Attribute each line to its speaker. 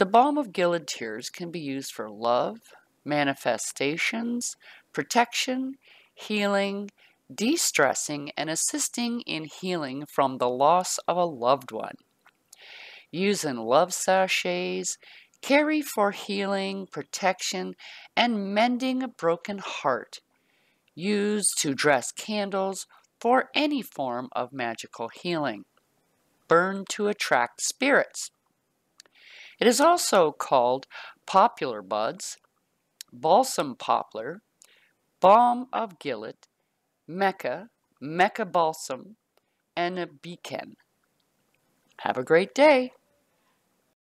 Speaker 1: The balm of Gilead tears can be used for love, manifestations, protection, healing, de stressing, and assisting in healing from the loss of a loved one. Use in love sachets, carry for healing, protection, and mending a broken heart. Use to dress candles for any form of magical healing. Burn to attract spirits. It is also called poplar buds, balsam poplar, balm of Gilead, Mecca, Mecca balsam, and a beacon. Have a great day.